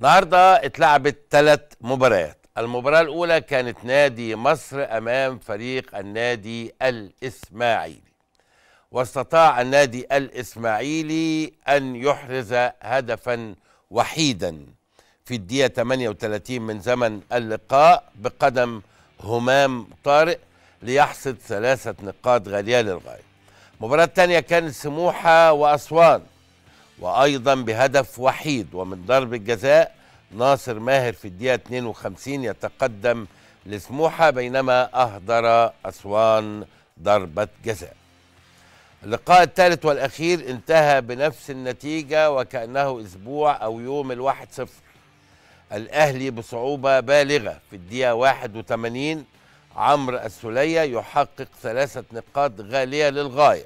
النهارده اتلعبت ثلاث مباريات المباراة الأولى كانت نادي مصر أمام فريق النادي الإسماعيلي واستطاع النادي الإسماعيلي أن يحرز هدفا وحيدا في الدقيقة 38 من زمن اللقاء بقدم همام طارق ليحصد ثلاثة نقاط غالية للغاية المباراة الثانية كانت سموحة وأسوان وأيضا بهدف وحيد ومن ضرب الجزاء ناصر ماهر في الدقيقة 52 يتقدم لسموحة بينما أهدر أسوان ضربة جزاء اللقاء الثالث والأخير انتهى بنفس النتيجة وكأنه أسبوع أو يوم الواحد صفر الأهلي بصعوبة بالغة في الدقيقة 81 عمرو السليه يحقق ثلاثة نقاط غالية للغاية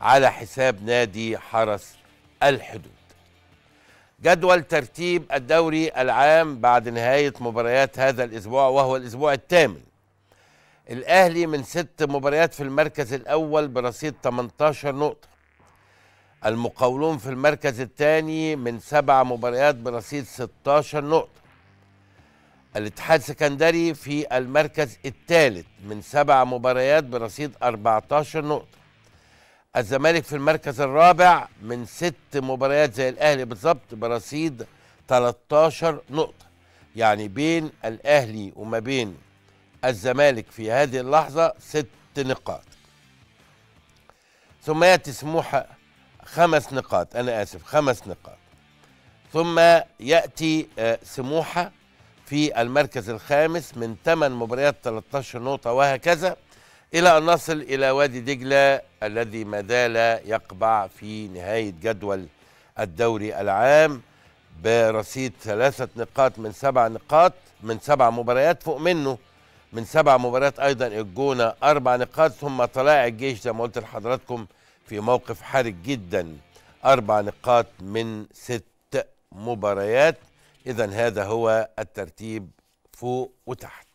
على حساب نادي حرس الحدود جدول ترتيب الدوري العام بعد نهاية مباريات هذا الأسبوع وهو الأسبوع الثامن الأهلي من ست مباريات في المركز الأول برصيد 18 نقطة المقاولون في المركز الثاني من سبع مباريات برصيد 16 نقطة الاتحاد السكندري في المركز الثالث من سبع مباريات برصيد 14 نقطة الزمالك في المركز الرابع من ست مباريات زي الاهلي بالظبط برصيد 13 نقطه يعني بين الاهلي وما بين الزمالك في هذه اللحظه ست نقاط ثم ياتي سموحه خمس نقاط انا اسف خمس نقاط ثم ياتي آه، سموحه في المركز الخامس من ثمان مباريات 13 نقطه وهكذا إلى أن نصل إلى وادي دجلة الذي ما زال يقبع في نهاية جدول الدوري العام برصيد ثلاثة نقاط من سبع نقاط من سبع مباريات فوق منه من سبع مباريات أيضا الجونة أربع نقاط ثم طلائع الجيش زي ما قلت لحضراتكم في موقف حرج جدا أربع نقاط من ست مباريات إذا هذا هو الترتيب فوق وتحت